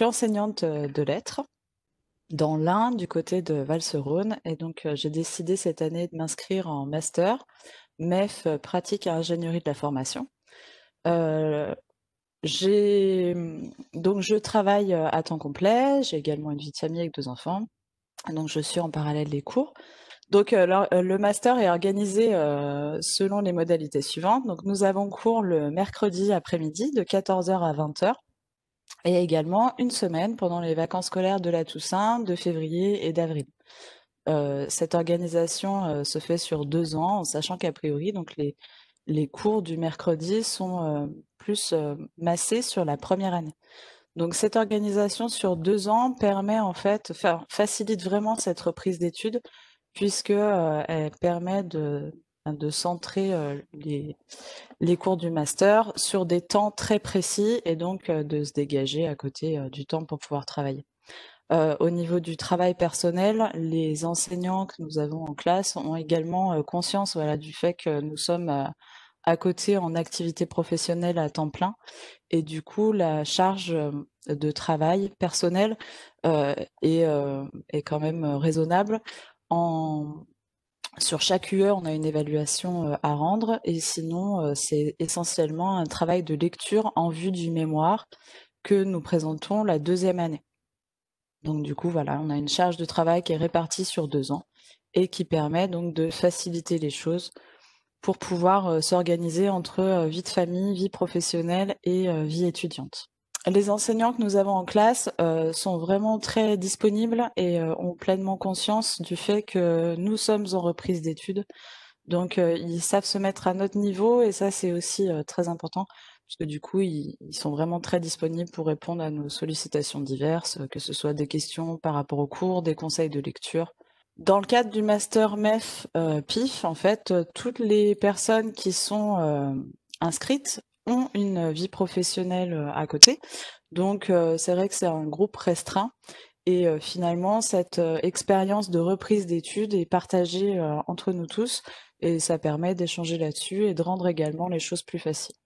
suis enseignante euh, de lettres dans l'Ain, du côté de Valserone. Et donc, euh, j'ai décidé cette année de m'inscrire en master MEF euh, pratique à ingénierie de la formation. Mm, donc, je travaille à temps complet. J'ai également une vie de famille avec deux enfants. Donc, je suis en parallèle des cours. Donc, le master est organisé selon les modalités suivantes. Donc, nous avons cours le mercredi après-midi de 14h à 20h et également une semaine pendant les vacances scolaires de la Toussaint de février et d'avril. Euh, cette organisation euh, se fait sur deux ans, en sachant qu'a priori, donc les, les cours du mercredi sont euh, plus massés sur la première année. Donc cette organisation sur deux ans permet en fait, facilite vraiment cette reprise d'études puisque elle permet de, Hein, de centrer euh, les, cours du master sur des temps très précis et donc euh, de se dégager à côté euh, du temps pour pouvoir travailler. au niveau du travail personnel, les enseignants que nous avons en classe ont également conscience voilà, du fait que nous sommes à, côté en activité professionnelle à temps plein et du coup la charge de travail personnel est, quand même raisonnable en, sur chaque UE, on a une évaluation euh, à rendre et sinon, euh, c'est essentiellement un travail de lecture en vue du mémoire que nous présentons la deuxième année. Donc du coup, voilà, on a une charge de travail qui est répartie sur deux ans et qui permet donc de faciliter les choses pour pouvoir euh, s'organiser entre vie de famille, vie professionnelle et vie étudiante les enseignants que nous avons en classe euh, sont vraiment très disponibles et euh, ont pleinement conscience du fait que nous sommes en reprise d'études. Donc, euh, ils savent se mettre à notre niveau et ça, c'est aussi très important puisque du coup, ils, ils, sont vraiment très disponibles pour répondre à nos sollicitations diverses, que ce soit des questions par rapport au cours, des conseils de lecture. Dans le cadre du master MEF PIF, en fait, toutes les personnes qui sont inscrites une vie professionnelle euh, à côté. Donc, euh, c'est vrai que c'est un groupe restreint. Et euh, finalement, cette expérience de reprise d'études est partagée entre nous tous et ça permet d'échanger là-dessus et de rendre également les choses plus faciles.